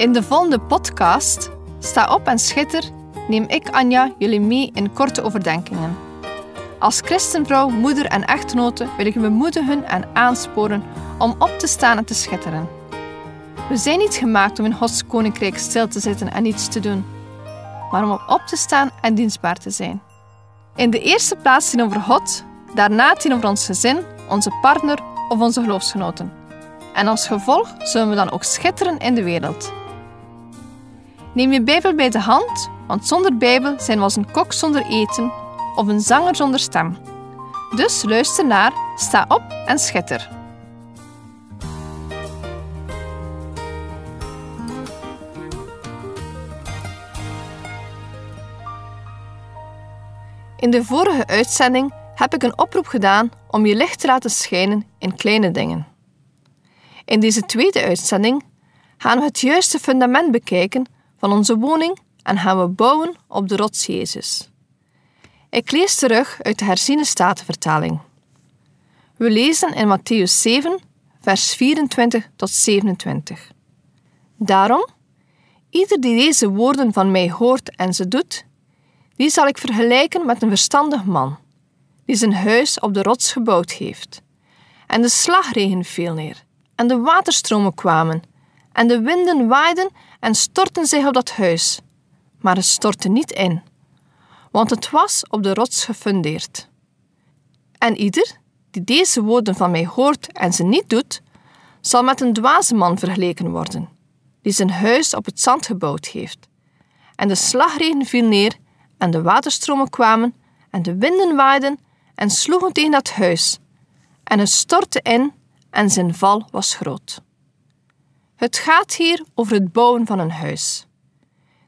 In de volgende podcast, Sta op en schitter, neem ik Anja jullie mee in korte overdenkingen. Als christenvrouw, moeder en echtgenote wil ik u hun en aansporen om op te staan en te schitteren. We zijn niet gemaakt om in Gods koninkrijk stil te zitten en niets te doen, maar om op te staan en dienstbaar te zijn. In de eerste plaats over God, daarna over ons gezin, onze partner of onze geloofsgenoten. En als gevolg zullen we dan ook schitteren in de wereld. Neem je Bijbel bij de hand, want zonder Bijbel zijn we als een kok zonder eten of een zanger zonder stem. Dus luister naar, sta op en schitter. In de vorige uitzending heb ik een oproep gedaan om je licht te laten schijnen in kleine dingen. In deze tweede uitzending gaan we het juiste fundament bekijken van onze woning en gaan we bouwen op de rots Jezus. Ik lees terug uit de herziene statenvertaling. We lezen in Matthäus 7, vers 24 tot 27. Daarom, ieder die deze woorden van mij hoort en ze doet, die zal ik vergelijken met een verstandig man, die zijn huis op de rots gebouwd heeft. En de slagregen viel neer, en de waterstromen kwamen, en de winden waaiden en stortten zich op dat huis. Maar het stortte niet in, want het was op de rots gefundeerd. En ieder die deze woorden van mij hoort en ze niet doet, zal met een dwaze man vergeleken worden, die zijn huis op het zand gebouwd heeft. En de slagregen viel neer, en de waterstromen kwamen, en de winden waaiden en sloegen tegen dat huis. En het stortte in, en zijn val was groot. Het gaat hier over het bouwen van een huis.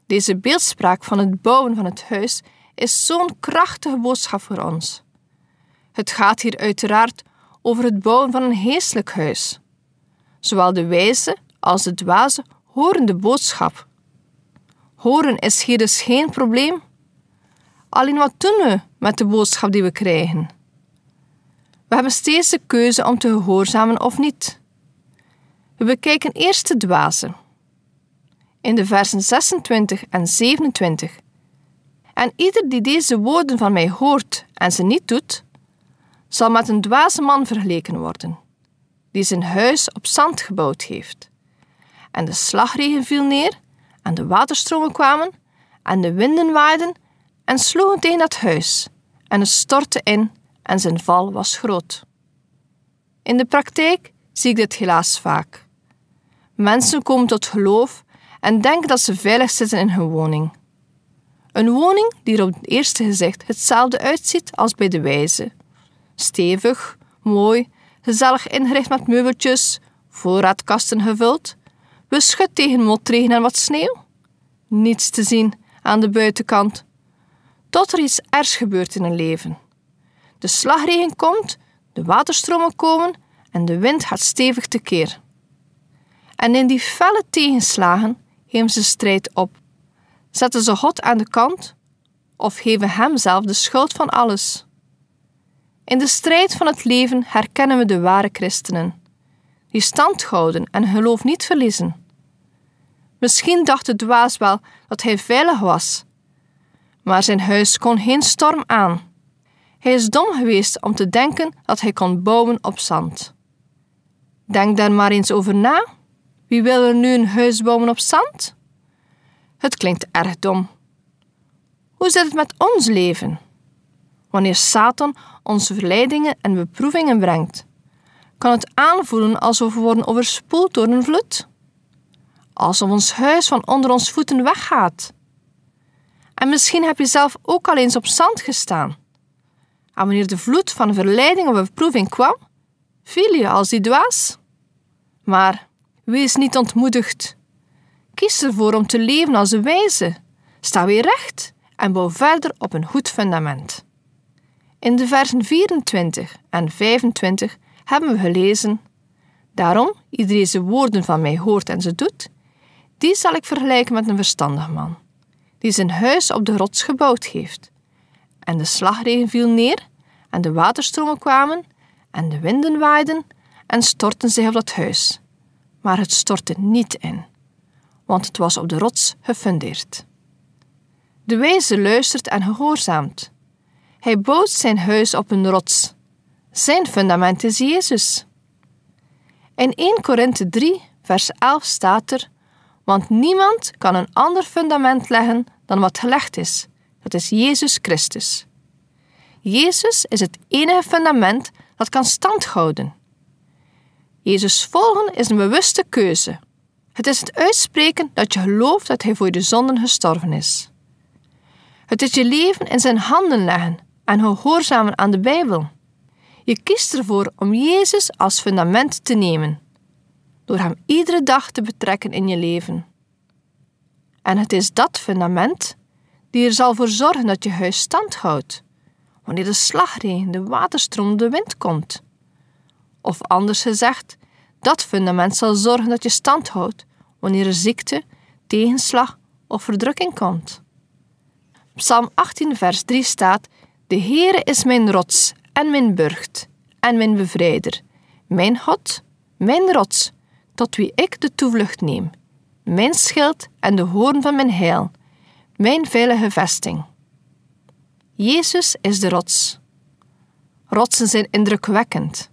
Deze beeldspraak van het bouwen van het huis is zo'n krachtige boodschap voor ons. Het gaat hier uiteraard over het bouwen van een geestelijk huis. Zowel de wijze als de dwaze horen de boodschap. Horen is hier dus geen probleem. Alleen wat doen we met de boodschap die we krijgen? We hebben steeds de keuze om te gehoorzamen of niet. We bekijken eerst de dwazen. In de versen 26 en 27. En ieder die deze woorden van mij hoort en ze niet doet, zal met een dwaze man vergeleken worden, die zijn huis op zand gebouwd heeft. En de slagregen viel neer, en de waterstromen kwamen, en de winden waaiden, en sloegen tegen dat huis, en het stortte in, en zijn val was groot. In de praktijk zie ik dit helaas vaak. Mensen komen tot geloof en denken dat ze veilig zitten in hun woning. Een woning die er op het eerste gezicht hetzelfde uitziet als bij de wijze. Stevig, mooi, gezellig ingericht met meubeltjes, voorraadkasten gevuld, beschut tegen motregen en wat sneeuw. Niets te zien aan de buitenkant. Tot er iets ergs gebeurt in een leven. De slagregen komt, de waterstromen komen en de wind gaat stevig tekeer. En in die felle tegenslagen geven ze strijd op. Zetten ze God aan de kant of geven Hem zelf de schuld van alles. In de strijd van het leven herkennen we de ware christenen, die stand houden en geloof niet verliezen. Misschien dacht de dwaas wel dat hij veilig was, maar zijn huis kon geen storm aan. Hij is dom geweest om te denken dat hij kon bouwen op zand. Denk daar maar eens over na. Wie wil er nu een huis bouwen op zand? Het klinkt erg dom. Hoe zit het met ons leven? Wanneer Satan onze verleidingen en beproevingen brengt, kan het aanvoelen alsof we worden overspoeld door een vloed. Alsof ons huis van onder ons voeten weggaat. En misschien heb je zelf ook al eens op zand gestaan. En wanneer de vloed van verleiding of beproeving kwam, viel je als die dwaas. Maar Wees niet ontmoedigd. Kies ervoor om te leven als een wijze. Sta weer recht en bouw verder op een goed fundament. In de versen 24 en 25 hebben we gelezen: Daarom, iedereen de woorden van mij hoort en ze doet, die zal ik vergelijken met een verstandig man, die zijn huis op de rots gebouwd heeft. En de slagregen viel neer, en de waterstromen kwamen, en de winden waaiden, en stortten zich op dat huis maar het stortte niet in, want het was op de rots gefundeerd. De wijze luistert en gehoorzaamt. Hij bouwt zijn huis op een rots. Zijn fundament is Jezus. In 1 Korinthe 3, vers 11 staat er: Want niemand kan een ander fundament leggen dan wat gelegd is. Dat is Jezus Christus. Jezus is het enige fundament dat kan standhouden. Jezus volgen is een bewuste keuze. Het is het uitspreken dat je gelooft dat Hij voor de zonden gestorven is. Het is je leven in zijn handen leggen en gehoorzamen aan de Bijbel. Je kiest ervoor om Jezus als fundament te nemen, door Hem iedere dag te betrekken in je leven. En het is dat fundament die er zal voor zorgen dat je huis stand houdt, wanneer de slagregen, de waterstroom, de wind komt. Of anders gezegd, dat fundament zal zorgen dat je stand houdt wanneer er ziekte, tegenslag of verdrukking komt. Psalm 18, vers 3 staat: De Heere is mijn rots en mijn burcht en mijn bevrijder, mijn God, mijn rots, tot wie ik de toevlucht neem, mijn schild en de hoorn van mijn heil, mijn veilige vesting. Jezus is de rots. Rotsen zijn indrukwekkend.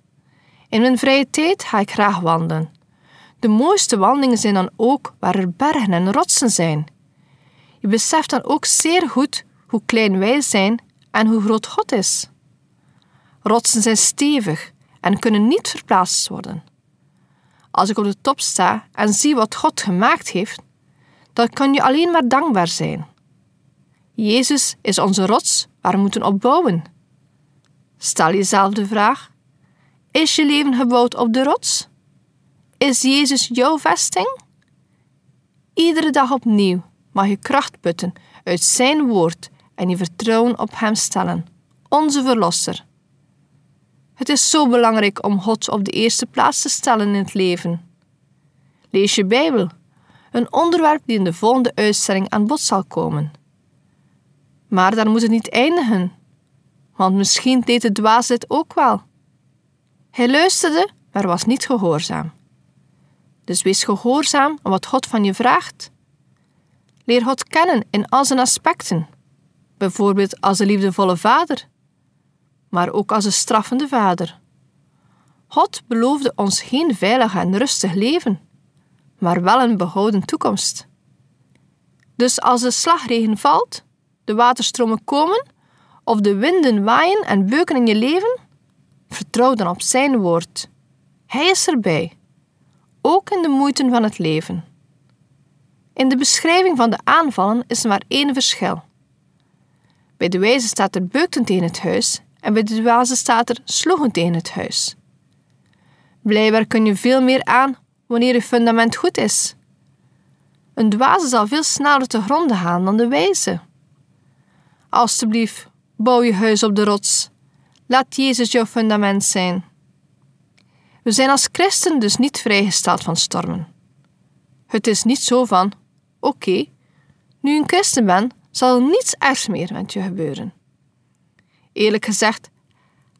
In mijn vrije tijd ga ik graag wandelen. De mooiste wandelingen zijn dan ook waar er bergen en rotsen zijn. Je beseft dan ook zeer goed hoe klein wij zijn en hoe groot God is. Rotsen zijn stevig en kunnen niet verplaatst worden. Als ik op de top sta en zie wat God gemaakt heeft, dan kan je alleen maar dankbaar zijn. Jezus is onze rots waar we moeten opbouwen. Stel jezelf de vraag: is je leven gebouwd op de rots? Is Jezus jouw vesting? Iedere dag opnieuw mag je kracht putten uit Zijn woord en je vertrouwen op Hem stellen, onze Verlosser. Het is zo belangrijk om God op de eerste plaats te stellen in het leven. Lees je Bijbel, een onderwerp die in de volgende uitzending aan bod zal komen. Maar daar moet het niet eindigen, want misschien deed de dwaas dit ook wel. Hij luisterde, maar was niet gehoorzaam. Dus wees gehoorzaam aan wat God van je vraagt. Leer God kennen in al zijn aspecten, bijvoorbeeld als een liefdevolle vader, maar ook als een straffende vader. God beloofde ons geen veilig en rustig leven, maar wel een behouden toekomst. Dus als de slagregen valt, de waterstromen komen of de winden waaien en beuken in je leven, Vertrouw dan op Zijn woord. Hij is erbij, ook in de moeiten van het leven. In de beschrijving van de aanvallen is er maar één verschil. Bij de wijze staat er beukten tegen het huis en bij de dwaze staat er sloegen tegen het huis. Blijkbaar kun je veel meer aan wanneer je fundament goed is. Een dwaze zal veel sneller te gronden gaan dan de wijze. Alsjeblieft, bouw je huis op de rots Laat Jezus jouw fundament zijn. We zijn als christen dus niet vrijgesteld van stormen. Het is niet zo van: oké, okay, nu een christen ben, zal er niets ergs meer met je gebeuren. Eerlijk gezegd,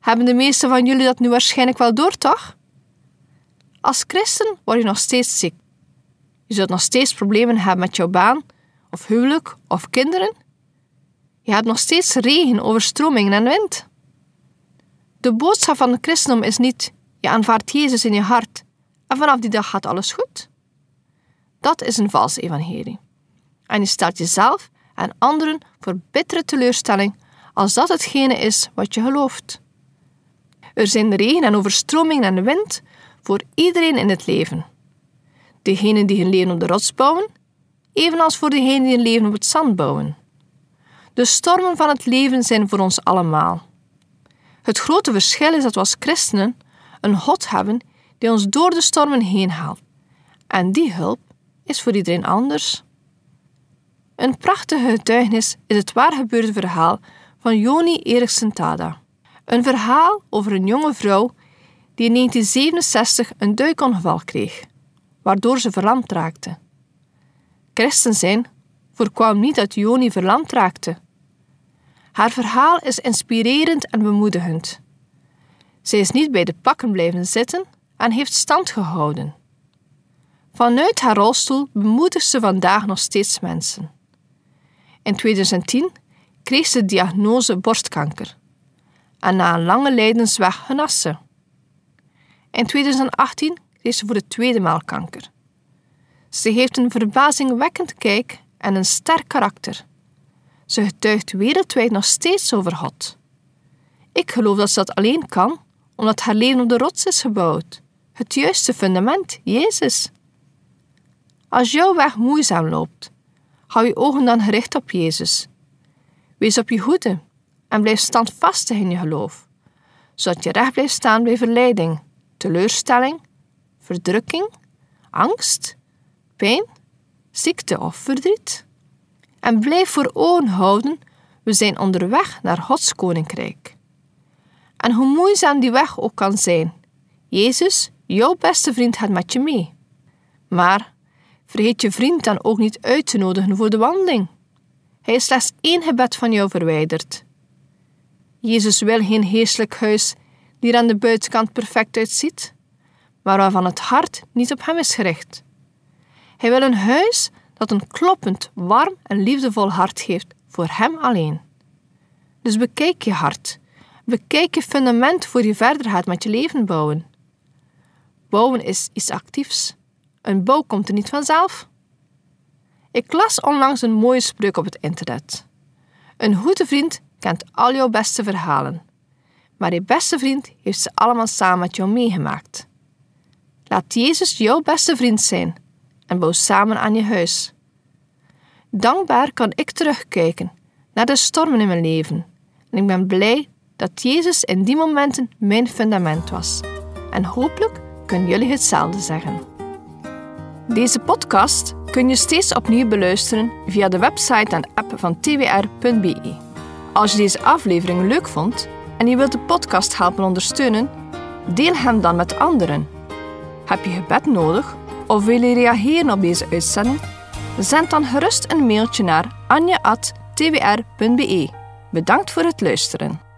hebben de meesten van jullie dat nu waarschijnlijk wel door, toch? Als christen word je nog steeds ziek. Je zult nog steeds problemen hebben met jouw baan, of huwelijk, of kinderen. Je hebt nog steeds regen, overstromingen en wind. De boodschap van het christendom is niet: je aanvaardt Jezus in je hart en vanaf die dag gaat alles goed. Dat is een valse evangelie. En je stelt jezelf en anderen voor bittere teleurstelling als dat hetgene is wat je gelooft. Er zijn regen en overstroming en wind voor iedereen in het leven. Degenen die hun leven op de rots bouwen, evenals voor degenen die hun leven op het zand bouwen. De stormen van het leven zijn voor ons allemaal. Het grote verschil is dat we als christenen een God hebben die ons door de stormen heen haalt. En die hulp is voor iedereen anders. Een prachtige getuigenis is het waar gebeurde verhaal van Joni Eriksen Tada. Een verhaal over een jonge vrouw die in 1967 een duikongeval kreeg, waardoor ze verlamd raakte. Christen zijn voorkwam niet dat Joni verlamd raakte, haar verhaal is inspirerend en bemoedigend. Ze is niet bij de pakken blijven zitten en heeft stand gehouden. Vanuit haar rolstoel bemoedigt ze vandaag nog steeds mensen. In 2010 kreeg ze de diagnose borstkanker en na een lange lijdensweg genas ze. In 2018 kreeg ze voor de tweede maal kanker. Ze heeft een verbazingwekkend kijk en een sterk karakter. Ze getuigt wereldwijd nog steeds over God. Ik geloof dat ze dat alleen kan, omdat haar leven op de rots is gebouwd. Het juiste fundament, Jezus. Als jouw weg moeizaam loopt, hou je ogen dan gericht op Jezus. Wees op je hoede en blijf standvastig in je geloof, zodat je recht blijft staan bij verleiding, teleurstelling, verdrukking, angst, pijn, ziekte of verdriet en blijf voor ogen houden, we zijn onderweg naar Gods koninkrijk. En hoe moeizaam die weg ook kan zijn, Jezus, jouw beste vriend, gaat met je mee. Maar vergeet je vriend dan ook niet uit te nodigen voor de wandeling. Hij is slechts één gebed van jou verwijderd. Jezus wil geen heestelijk huis die er aan de buitenkant perfect uitziet, maar waarvan het hart niet op hem is gericht. Hij wil een huis dat een kloppend, warm en liefdevol hart geeft voor Hem alleen. Dus bekijk je hart. Bekijk je fundament voor je verder gaat met je leven bouwen. Bouwen is iets actiefs. Een bouw komt er niet vanzelf. Ik las onlangs een mooie spreuk op het internet. Een goede vriend kent al jouw beste verhalen, maar je beste vriend heeft ze allemaal samen met jou meegemaakt. Laat Jezus jouw beste vriend zijn en bouw samen aan je huis. Dankbaar kan ik terugkijken naar de stormen in mijn leven. En ik ben blij dat Jezus in die momenten mijn fundament was. En hopelijk kunnen jullie hetzelfde zeggen. Deze podcast kun je steeds opnieuw beluisteren via de website en app van twr.be. Als je deze aflevering leuk vond en je wilt de podcast helpen ondersteunen, deel hem dan met anderen. Heb je gebed nodig of willen reageren op deze uitzending? Zend dan gerust een mailtje naar anja.twr.be. Bedankt voor het luisteren.